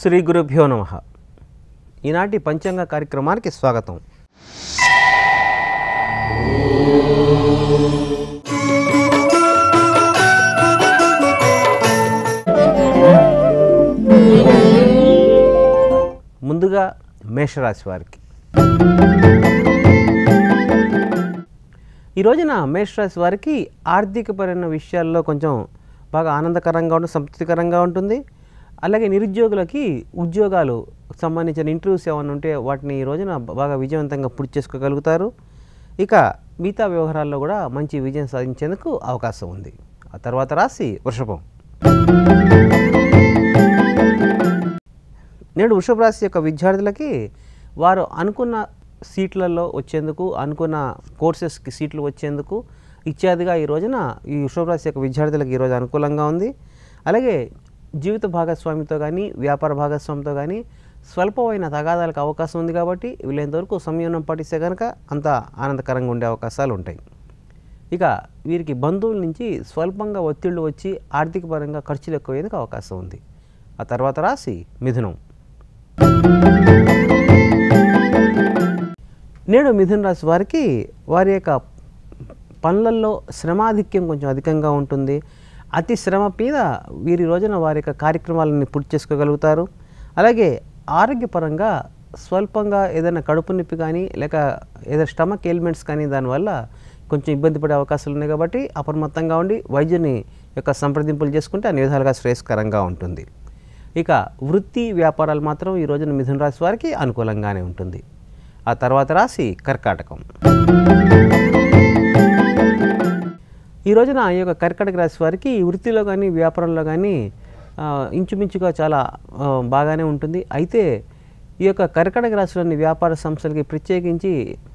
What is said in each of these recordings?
శ్రీ గురుభ్యో నమ ఈనాటి పంచాంగ కార్యక్రమానికి స్వాగతం ముందుగా మేషరాశి వారికి ఈ రోజున మేషరాశి వారికి ఆర్థికపరమైన విషయాల్లో కొంచెం బాగా ఆనందకరంగా ఉంటుంది సంతృప్తికరంగా ఉంటుంది అలాగే నిరుద్యోగులకి ఉద్యోగాలు సంబంధించిన ఇంటర్వ్యూస్ ఏమైనా ఉంటే వాటిని ఈ రోజున బాగా విజయవంతంగా పూర్తి చేసుకోగలుగుతారు ఇక మిగతా వ్యవహారాల్లో కూడా మంచి విజయం సాధించేందుకు అవకాశం ఉంది ఆ తర్వాత రాశి వృషభం నేడు వృషభ రాశి యొక్క విద్యార్థులకి వారు అనుకున్న సీట్లలో వచ్చేందుకు అనుకున్న కోర్సెస్కి సీట్లు వచ్చేందుకు ఇత్యాదిగా ఈ రోజున ఈ వృషభ రాశి యొక్క విద్యార్థులకు ఈరోజు అనుకూలంగా ఉంది అలాగే జీవిత భాగస్వామితో కానీ వ్యాపార భాగస్వామితో కానీ స్వల్పమైన తగాదాలకు అవకాశం ఉంది కాబట్టి వరకు సంయమనం పాటిస్తే కనుక అంత ఆనందకరంగా ఉండే అవకాశాలు ఉంటాయి ఇక వీరికి బంధువుల నుంచి స్వల్పంగా ఒత్తిళ్ళు వచ్చి ఆర్థిక పరంగా ఖర్చులు ఎక్కువయ్యేందుకు అవకాశం ఉంది ఆ తర్వాత రాసి మిథునం నేడు మిథున రాశి వారికి వారి యొక్క పనులలో శ్రమాధిక్యం కొంచెం అధికంగా ఉంటుంది అతి శ్రమ మీద వీరి రోజున వారి యొక్క కార్యక్రమాలని పూర్తి చేసుకోగలుగుతారు అలాగే ఆరోగ్యపరంగా స్వల్పంగా ఏదైనా కడుపు నొప్పి కానీ లేక ఏదైనా స్టమక్ ఎలిమెంట్స్ కానీ దానివల్ల కొంచెం ఇబ్బంది పడే అవకాశాలు ఉన్నాయి కాబట్టి అప్రమత్తంగా ఉండి వైద్యుని యొక్క సంప్రదింపులు చేసుకుంటే అన్ని విధాలుగా శ్రేయస్కరంగా ఉంటుంది ఇక వృత్తి వ్యాపారాలు మాత్రం ఈ రోజున మిథున రాశి వారికి అనుకూలంగానే ఉంటుంది ఆ తర్వాత రాశి కర్కాటకం ఈ రోజున ఈ యొక్క కర్కటక రాశి వారికి వృత్తిలో కానీ వ్యాపారంలో కానీ ఇంచుమించుగా చాలా బాగానే ఉంటుంది అయితే ఈ యొక్క కర్కటక రాశిలోని వ్యాపార సంస్థలకి ప్రత్యేకించి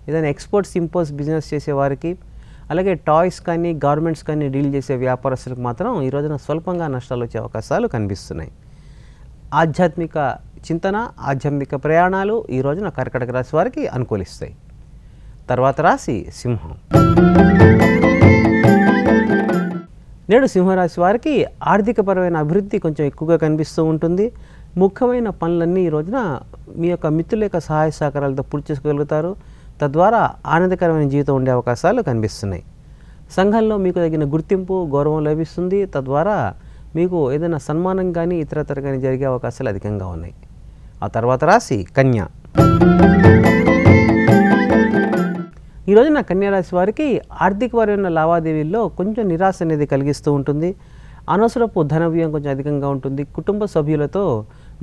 ఏదైనా ఎక్స్పోర్ట్స్ ఇంపోర్ట్స్ బిజినెస్ చేసేవారికి అలాగే టాయ్స్ కానీ గార్మెంట్స్ కానీ డీల్ చేసే వ్యాపారస్తులకు మాత్రం ఈ రోజున స్వల్పంగా నష్టాలు వచ్చే అవకాశాలు కనిపిస్తున్నాయి ఆధ్యాత్మిక చింతన ఆధ్యాత్మిక ప్రయాణాలు ఈ రోజున కర్కటక రాశి వారికి అనుకూలిస్తాయి తర్వాత రాశి సింహం నేడు సింహరాశి వారికి ఆర్థికపరమైన అభివృద్ధి కొంచెం ఎక్కువగా కనిపిస్తూ ఉంటుంది ముఖ్యమైన పనులన్నీ ఈ రోజున మీ యొక్క మిత్రుల యొక్క సహాయ సహకారాలతో పూర్తి చేసుకోగలుగుతారు తద్వారా ఆనందకరమైన జీవితం ఉండే అవకాశాలు కనిపిస్తున్నాయి సంఘంలో మీకు తగిన గుర్తింపు గౌరవం లభిస్తుంది తద్వారా మీకు ఏదైనా సన్మానం కానీ ఇతరతర కానీ జరిగే అవకాశాలు అధికంగా ఉన్నాయి ఆ తర్వాత రాశి కన్య ఈరోజు నా కన్యారాశి వారికి ఆర్థిక ఉన్న లావాదేవీల్లో కొంచెం నిరాశ అనేది కలిగిస్తూ ఉంటుంది అనవసరపు ధన వ్యయం కొంచెం అధికంగా ఉంటుంది కుటుంబ సభ్యులతో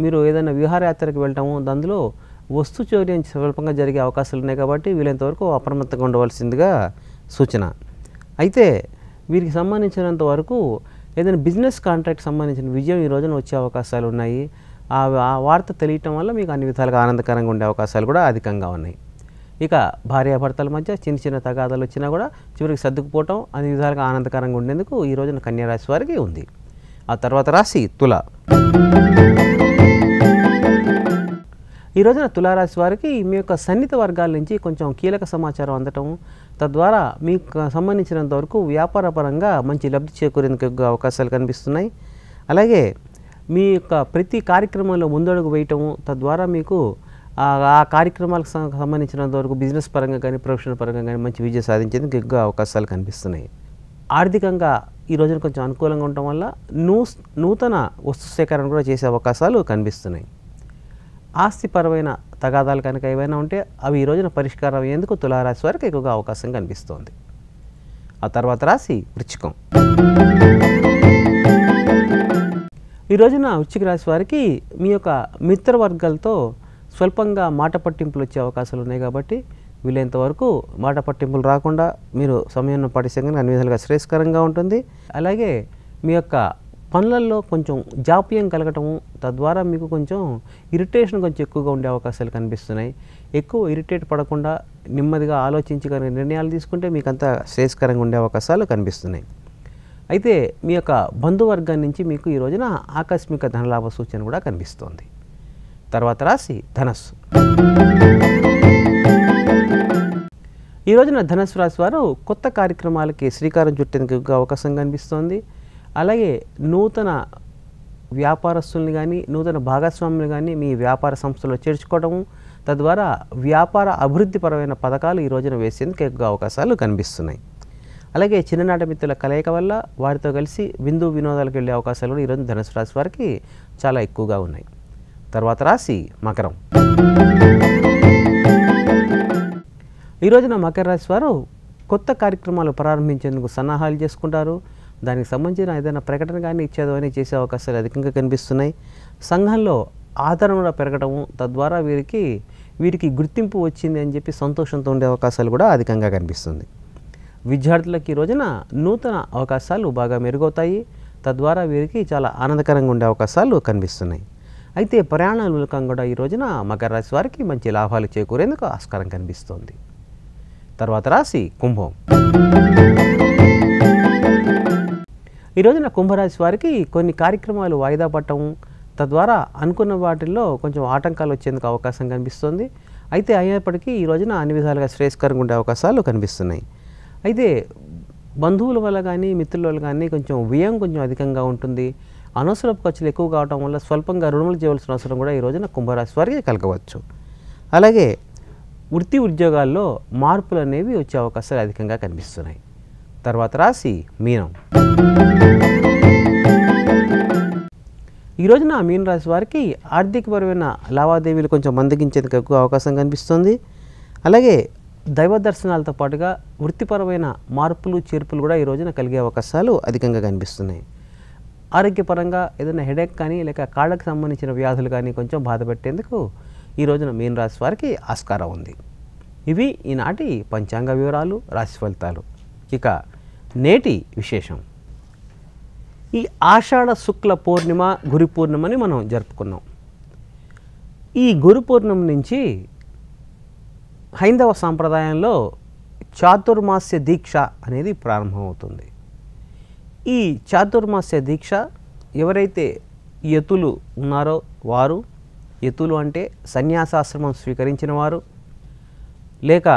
మీరు ఏదైనా విహారయాత్రకు వెళ్ళటము అందులో వస్తు చౌర్యం స్వల్పంగా జరిగే అవకాశాలు ఉన్నాయి కాబట్టి వీలైనంతవరకు అప్రమత్తంగా ఉండవలసిందిగా సూచన అయితే వీరికి సంబంధించినంత వరకు ఏదైనా బిజినెస్ కాంట్రాక్ట్ సంబంధించిన విజయం ఈ రోజున వచ్చే అవకాశాలు ఉన్నాయి ఆ వార్త తెలియటం వల్ల మీకు అన్ని విధాలుగా ఆనందకరంగా ఉండే అవకాశాలు కూడా అధికంగా ఉన్నాయి ఇక భార్యాభర్తల మధ్య చిన్న చిన్న తగాదాలు వచ్చినా కూడా చివరికి సర్దుకుపోవటం అన్ని విధాలుగా ఆనందకరంగా ఉండేందుకు ఈ రోజున కన్యారాశి వారికి ఉంది ఆ తర్వాత రాశి తుల ఈ రోజున తులారాశి వారికి మీ యొక్క సన్నిహిత వర్గాల నుంచి కొంచెం కీలక సమాచారం అందటం తద్వారా మీకు సంబంధించినంత వరకు వ్యాపారపరంగా మంచి లబ్ధి చేకూరేందుకు అవకాశాలు కనిపిస్తున్నాయి అలాగే మీ యొక్క ప్రతి కార్యక్రమంలో ముందడుగు వేయటము తద్వారా మీకు ఆ కార్యక్రమాలకు సంబంధించినంత వరకు బిజినెస్ పరంగా కానీ ప్రొఫెషనల్ పరంగా కానీ మంచి విజయం సాధించేందుకు ఎక్కువ అవకాశాలు కనిపిస్తున్నాయి ఆర్థికంగా ఈ రోజున కొంచెం అనుకూలంగా ఉండటం వల్ల నూ నూతన వస్తు సేకరణ కూడా చేసే అవకాశాలు కనిపిస్తున్నాయి ఆస్తిపరమైన తగాదాలు కనుక ఏవైనా ఉంటే అవి ఈ రోజున పరిష్కారం అయ్యేందుకు తులారాశి వారికి ఎక్కువగా అవకాశం కనిపిస్తోంది ఆ తర్వాత రాశి వృచ్చికం ఈ రోజున వృచ్చిక రాశి వారికి మీ యొక్క మిత్రవర్గాలతో స్వల్పంగా మాట పట్టింపులు వచ్చే అవకాశాలు ఉన్నాయి కాబట్టి వీలైనంత వరకు మాట పట్టింపులు రాకుండా మీరు సమయాన్ని పాటిస్తే కనుక అన్ని విధాలుగా శ్రేయస్కరంగా ఉంటుంది అలాగే మీ యొక్క పనులలో కొంచెం జాప్యం కలగటము తద్వారా మీకు కొంచెం ఇరిటేషన్ కొంచెం ఎక్కువగా ఉండే అవకాశాలు కనిపిస్తున్నాయి ఎక్కువ ఇరిటేట్ పడకుండా నెమ్మదిగా ఆలోచించి కనుక నిర్ణయాలు తీసుకుంటే మీకు అంత శ్రేయస్కరంగా ఉండే అవకాశాలు కనిపిస్తున్నాయి అయితే మీ యొక్క బంధువర్గం నుంచి మీకు ఈ రోజున ఆకస్మిక ధనలాభ సూచన కూడా కనిపిస్తోంది తర్వాత రాశి ధనస్సు ఈ రోజున ధనస్సు రాశి వారు కొత్త కార్యక్రమాలకి శ్రీకారం చుట్టేందుకు అవకాశం కనిపిస్తోంది అలాగే నూతన వ్యాపారస్తుల్ని కానీ నూతన భాగస్వాములు కానీ మీ వ్యాపార సంస్థలో చేర్చుకోవడము తద్వారా వ్యాపార అభివృద్ధిపరమైన పథకాలు ఈ రోజున వేసేందుకు ఎక్కువ అవకాశాలు కనిపిస్తున్నాయి అలాగే చిన్ననాటి మిత్రుల కలయిక వల్ల వారితో కలిసి విందు వినోదాలకు వెళ్ళే అవకాశాలు కూడా ఈరోజు ధనుసు రాశి వారికి చాలా ఎక్కువగా ఉన్నాయి తర్వాత రాశి మకరం ఈ రోజున మకర రాశి వారు కొత్త కార్యక్రమాలు ప్రారంభించేందుకు సన్నాహాలు చేసుకుంటారు దానికి సంబంధించిన ఏదైనా ప్రకటన కానీ ఇచ్చేదో అని చేసే అవకాశాలు అధికంగా కనిపిస్తున్నాయి సంఘంలో ఆదరణ పెరగడము తద్వారా వీరికి వీరికి గుర్తింపు వచ్చింది అని చెప్పి సంతోషంతో ఉండే అవకాశాలు కూడా అధికంగా కనిపిస్తుంది విద్యార్థులకు ఈ రోజున నూతన అవకాశాలు బాగా మెరుగవుతాయి తద్వారా వీరికి చాలా ఆనందకరంగా ఉండే అవకాశాలు కనిపిస్తున్నాయి అయితే ప్రయాణాలకం కూడా ఈ రోజున మకర రాశి వారికి మంచి లాభాలు చేకూరేందుకు ఆస్కారం కనిపిస్తోంది తర్వాత రాశి కుంభం ఈ రోజున కుంభరాశి వారికి కొన్ని కార్యక్రమాలు వాయిదా పడటం తద్వారా అనుకున్న వాటిల్లో కొంచెం ఆటంకాలు వచ్చేందుకు అవకాశం కనిపిస్తుంది అయితే అయినప్పటికీ ఈ రోజున అన్ని విధాలుగా శ్రేయస్కరంగా ఉండే అవకాశాలు కనిపిస్తున్నాయి అయితే బంధువుల వల్ల కానీ మిత్రుల వల్ల కానీ కొంచెం వ్యయం కొంచెం అధికంగా ఉంటుంది అనవసరపు ఖర్చులు ఎక్కువ కావడం వల్ల స్వల్పంగా రుణములు చేయవలసిన అవసరం కూడా ఈ రోజున కుంభరాశి వారికి కలగవచ్చు అలాగే వృత్తి ఉద్యోగాల్లో మార్పులు అనేవి వచ్చే అవకాశాలు అధికంగా కనిపిస్తున్నాయి తర్వాత రాశి మీనం ఈ రోజున వారికి ఆర్థికపరమైన లావాదేవీలు కొంచెం మందగించేందుకు ఎక్కువ అవకాశం కనిపిస్తుంది అలాగే దైవ దర్శనాలతో పాటుగా వృత్తిపరమైన మార్పులు చేర్పులు కూడా ఈ రోజున కలిగే అవకాశాలు అధికంగా కనిపిస్తున్నాయి ఆరోగ్యపరంగా ఏదైనా హెడేక్ కానీ లేక కాళ్ళకు సంబంధించిన వ్యాధులు కానీ కొంచెం బాధ పెట్టేందుకు ఈ రోజున మీన రాశి వారికి ఆస్కారం ఉంది ఇవి ఈనాటి పంచాంగ వివరాలు రాశి ఫలితాలు ఇక నేటి విశేషం ఈ ఆషాఢ శుక్ల పూర్ణిమ గురి పూర్ణిమని మనం జరుపుకున్నాం ఈ గురు పూర్ణిమ నుంచి హైందవ సాంప్రదాయంలో చాతుర్మాస్య దీక్ష అనేది ప్రారంభమవుతుంది ఈ చాతుర్మాస్య దీక్ష ఎవరైతే యతులు ఉన్నారో వారు యతులు అంటే సన్యాసాశ్రమం స్వీకరించిన వారు లేక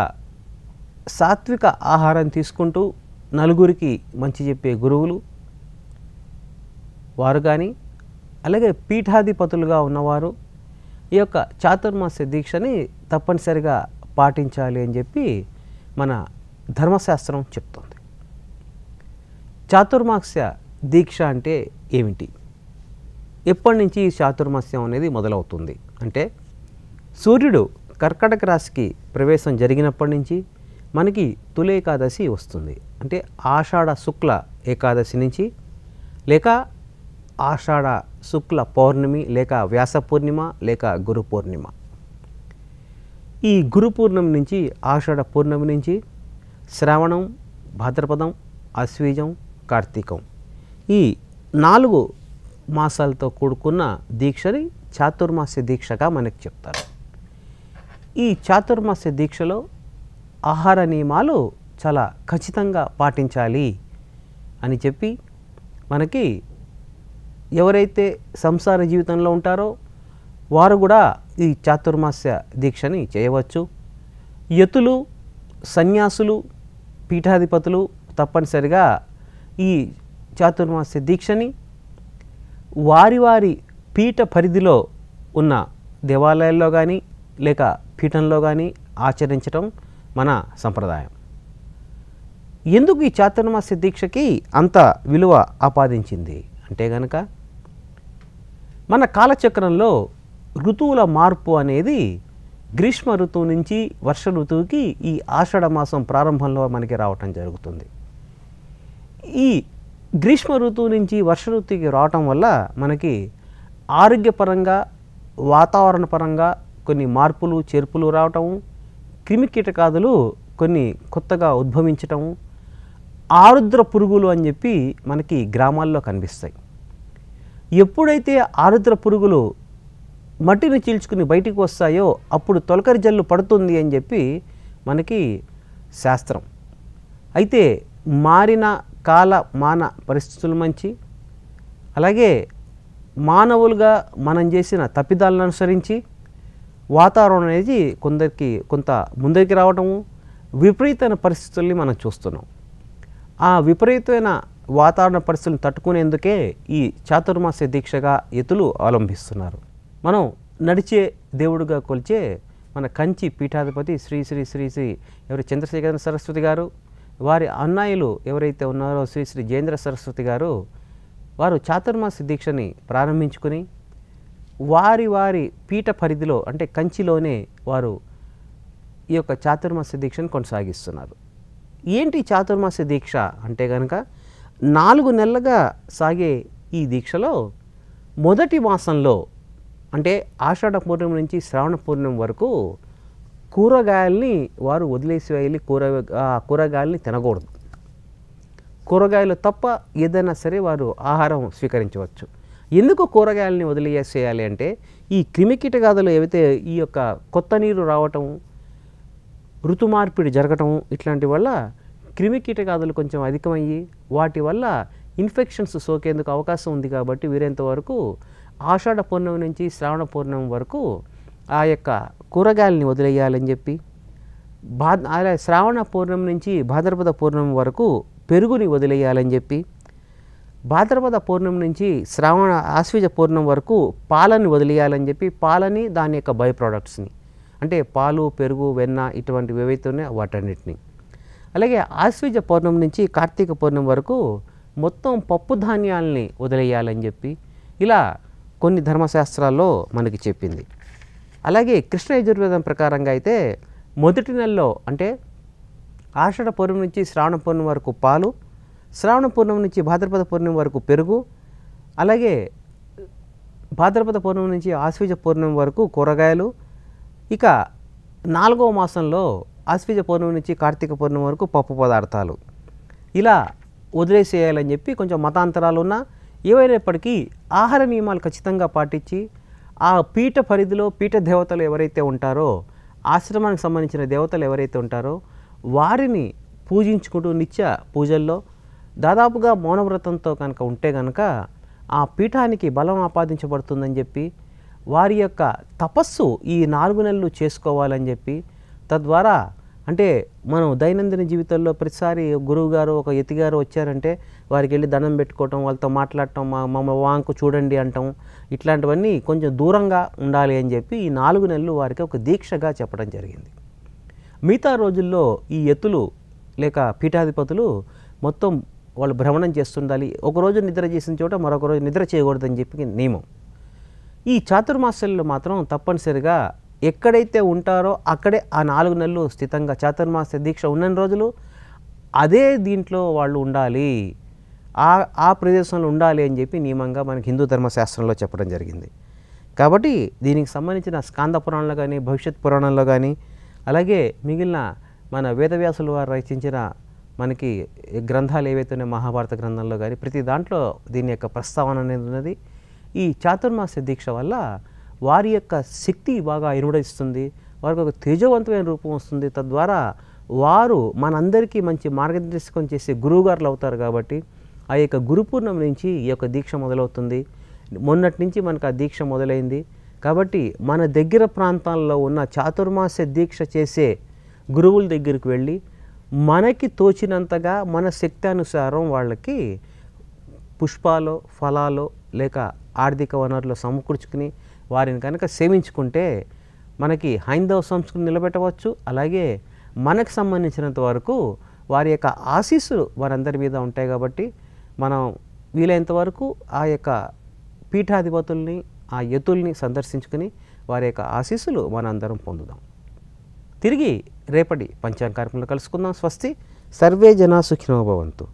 సాత్విక ఆహారం తీసుకుంటూ నలుగురికి మంచి చెప్పే గురువులు వారు కానీ అలాగే పీఠాధిపతులుగా ఉన్నవారు ఈ యొక్క చాతుర్మాస్య దీక్షని తప్పనిసరిగా పాటించాలి అని చెప్పి మన ధర్మశాస్త్రం చెప్తుంది చాతుర్మాస్య దీక్ష అంటే ఏమిటి ఎప్పటి నుంచి ఈ చాతుర్మాస్యం అనేది మొదలవుతుంది అంటే సూర్యుడు కర్కటక రాశికి ప్రవేశం జరిగినప్పటి నుంచి మనకి తుల ఏకాదశి వస్తుంది అంటే ఆషాఢ శుక్ల ఏకాదశి నుంచి లేక ఆషాఢ శుక్ల పౌర్ణమి లేక వ్యాస పూర్ణిమ లేక గురు పూర్ణిమ ఈ గురు పూర్ణమి నుంచి ఆషాఢ పూర్ణమి నుంచి శ్రావణం భాద్రపదం అశ్వీజం కార్తీకం ఈ నాలుగు మాసాలతో కూడుకున్న దీక్షని చాతుర్మాస్య దీక్షగా మనకి చెప్తారు ఈ చాతుర్మాస్య దీక్షలో ఆహార నియమాలు చాలా ఖచ్చితంగా పాటించాలి అని చెప్పి మనకి ఎవరైతే సంసార జీవితంలో ఉంటారో వారు కూడా ఈ చాతుర్మాస్య దీక్షని చేయవచ్చు యతులు సన్యాసులు పీఠాధిపతులు తప్పనిసరిగా ఈ చాతుర్మాస్య దీక్షని వారి వారి పీఠ పరిధిలో ఉన్న దేవాలయాల్లో కానీ లేక పీఠంలో కానీ ఆచరించడం మన సంప్రదాయం ఎందుకు ఈ చాతుర్మాస్య దీక్షకి అంత విలువ ఆపాదించింది అంటే గనక మన కాలచక్రంలో ఋతువుల మార్పు అనేది గ్రీష్మ ఋతువు నుంచి వర్ష ఋతువుకి ఈ ఆషాఢ మాసం ప్రారంభంలో మనకి రావటం జరుగుతుంది ఈ గ్రీష్మ ఋతువు నుంచి వర్ష ఋతువుకి రావటం వల్ల మనకి ఆరోగ్యపరంగా వాతావరణ పరంగా కొన్ని మార్పులు చేర్పులు రావటం క్రిమి కీటకాదులు కొన్ని కొత్తగా ఉద్భవించటం ఆరుద్ర పురుగులు అని చెప్పి మనకి గ్రామాల్లో కనిపిస్తాయి ఎప్పుడైతే ఆరుద్ర పురుగులు మట్టిని చీల్చుకుని బయటికి వస్తాయో అప్పుడు తొలకరి జల్లు పడుతుంది అని చెప్పి మనకి శాస్త్రం అయితే మారిన కాల మాన పరిస్థితులు మంచి అలాగే మానవులుగా మనం చేసిన తప్పిదాలను అనుసరించి వాతావరణం అనేది కొందరికి కొంత ముందరికి రావటము విపరీతమైన పరిస్థితుల్ని మనం చూస్తున్నాం ఆ విపరీతమైన వాతావరణ పరిస్థితులను తట్టుకునేందుకే ఈ చాతుర్మాస దీక్షగా ఎతులు అవలంబిస్తున్నారు మనం నడిచే దేవుడుగా కొలిచే మన కంచి పీఠాధిపతి శ్రీ శ్రీ శ్రీ శ్రీ ఎవరి చంద్రశేఖర సరస్వతి గారు వారి అన్నాయులు ఎవరైతే ఉన్నారో శ్రీ శ్రీ జయేంద్ర సరస్వతి గారు వారు చాతుర్మాస దీక్షని ప్రారంభించుకుని వారి వారి పీఠ పరిధిలో అంటే కంచిలోనే వారు ఈ యొక్క చాతుర్మాస దీక్షను కొనసాగిస్తున్నారు ఏంటి చాతుర్మాస దీక్ష అంటే కనుక నాలుగు నెలలుగా సాగే ఈ దీక్షలో మొదటి మాసంలో అంటే ఆషాఢ పూర్ణిమ నుంచి శ్రావణ పూర్ణిమ వరకు కూరగాయల్ని వారు వదిలేసి వెళ్ళి కూర కూరగాయల్ని తినకూడదు కూరగాయలు తప్ప ఏదైనా సరే వారు ఆహారం స్వీకరించవచ్చు ఎందుకు కూరగాయలని వదిలేసేయాలి అంటే ఈ క్రిమికీటగాదులు ఏవైతే ఈ యొక్క కొత్త నీరు రావటం ఋతుమార్పిడి జరగటం ఇట్లాంటి వల్ల క్రిమికీటగాదులు కొంచెం అధికమయ్యి వాటి వల్ల ఇన్ఫెక్షన్స్ సోకేందుకు అవకాశం ఉంది కాబట్టి వీరేంత వరకు ఆషాఢ పూర్ణం నుంచి శ్రావణ పూర్ణం వరకు ఆ యొక్క కూరగాయలని వదిలేయాలని చెప్పి బా అలా శ్రావణ పూర్ణం నుంచి భాద్రపద పూర్ణం వరకు పెరుగుని వదిలేయాలని చెప్పి భాద్రపద పూర్ణం నుంచి శ్రావణ ఆశ్వీజ పూర్ణం వరకు పాలని వదిలేయాలని చెప్పి పాలని దాని యొక్క బై ప్రోడక్ట్స్ని అంటే పాలు పెరుగు వెన్న ఇటువంటివి ఏవైతే ఉన్నాయో వాటన్నిటిని అలాగే ఆశ్వజ పూర్ణం నుంచి కార్తీక పూర్ణం వరకు మొత్తం పప్పు ధాన్యాలని వదిలేయాలని చెప్పి ఇలా కొన్ని ధర్మశాస్త్రాల్లో మనకి చెప్పింది అలాగే కృష్ణ యజుర్వేదం ప్రకారంగా అయితే మొదటి నెలలో అంటే ఆషాఢ పూర్ణం నుంచి శ్రావణ పూర్ణం వరకు పాలు శ్రావణ పూర్ణం నుంచి భాద్రపద పూర్ణం వరకు పెరుగు అలాగే భాద్రపద పూర్ణం నుంచి ఆశ్వీజ పూర్ణం వరకు కూరగాయలు ఇక నాలుగవ మాసంలో ఆశ్వీజ పూర్ణం నుంచి కార్తీక పూర్ణం వరకు పప్పు పదార్థాలు ఇలా వదిలేసేయాలని చెప్పి కొంచెం మతాంతరాలు ఉన్నా ఏవైనప్పటికీ ఆహార నియమాలు ఖచ్చితంగా పాటించి ఆ పీఠ పరిధిలో పీఠ దేవతలు ఎవరైతే ఉంటారో ఆశ్రమానికి సంబంధించిన దేవతలు ఎవరైతే ఉంటారో వారిని పూజించుకుంటూ నిత్య పూజల్లో దాదాపుగా మౌనవ్రతంతో కనుక ఉంటే కనుక ఆ పీఠానికి బలం ఆపాదించబడుతుందని చెప్పి వారి యొక్క తపస్సు ఈ నాలుగు నెలలు చేసుకోవాలని చెప్పి తద్వారా అంటే మనం దైనందిన జీవితంలో ప్రతిసారి గురువు గారు ఒక ఎతిగారు వచ్చారంటే వారికి వెళ్ళి దండం పెట్టుకోవటం వాళ్ళతో మాట్లాడటం మా మమ్మ వాంకు చూడండి అంటాం ఇట్లాంటివన్నీ కొంచెం దూరంగా ఉండాలి అని చెప్పి ఈ నాలుగు నెలలు వారికి ఒక దీక్షగా చెప్పడం జరిగింది మిగతా రోజుల్లో ఈ ఎత్తులు లేక పీఠాధిపతులు మొత్తం వాళ్ళు భ్రమణం చేస్తుండాలి ఒకరోజు నిద్ర చేసిన చోట మరొక రోజు నిద్ర చేయకూడదని చెప్పి నియమం ఈ చాతుర్మాసల్లో మాత్రం తప్పనిసరిగా ఎక్కడైతే ఉంటారో అక్కడే ఆ నాలుగు నెలలు స్థితంగా చాతుర్మాస దీక్ష ఉన్న రోజులు అదే దీంట్లో వాళ్ళు ఉండాలి ఆ ఆ ప్రదేశంలో ఉండాలి అని చెప్పి నియమంగా మనకి హిందూ ధర్మశాస్త్రంలో చెప్పడం జరిగింది కాబట్టి దీనికి సంబంధించిన స్కాంద పురాణంలో కానీ భవిష్యత్ పురాణంలో కానీ అలాగే మిగిలిన మన వేదవ్యాసులు వారు రచించిన మనకి గ్రంథాలు ఏవైతే ఉన్నాయి మహాభారత గ్రంథంలో కానీ ప్రతి దాంట్లో దీని యొక్క ప్రస్తావన అనేది ఉన్నది ఈ చాతుర్మాస దీక్ష వల్ల వారి యొక్క శక్తి బాగా ఇరుమడిస్తుంది వారికి ఒక తేజవంతమైన రూపం వస్తుంది తద్వారా వారు మనందరికీ మంచి మార్గదర్శకం చేసే గురువుగారులు అవుతారు కాబట్టి ఆ యొక్క గురుపూర్ణం నుంచి ఈ యొక్క దీక్ష మొదలవుతుంది మొన్నటి నుంచి మనకు ఆ దీక్ష మొదలైంది కాబట్టి మన దగ్గర ప్రాంతాల్లో ఉన్న చాతుర్మాస దీక్ష చేసే గురువుల దగ్గరికి వెళ్ళి మనకి తోచినంతగా మన శక్తి అనుసారం వాళ్ళకి పుష్పాలు ఫలాలు లేక ఆర్థిక వనరులు సమకూర్చుకుని వారిని కనుక సేవించుకుంటే మనకి హైందవ సంస్కృతి నిలబెట్టవచ్చు అలాగే మనకు సంబంధించినంత వరకు వారి యొక్క ఆశీస్సులు వారందరి మీద ఉంటాయి కాబట్టి మనం వీలైనంత వరకు ఆ యొక్క పీఠాధిపతుల్ని ఆ ఎత్తుల్ని సందర్శించుకుని వారి యొక్క ఆశీస్సులు మనందరం పొందుదాం తిరిగి రేపటి పంచాంగ కార్యక్రమంలో కలుసుకుందాం స్వస్తి సర్వే జనా సుఖినోభవంతో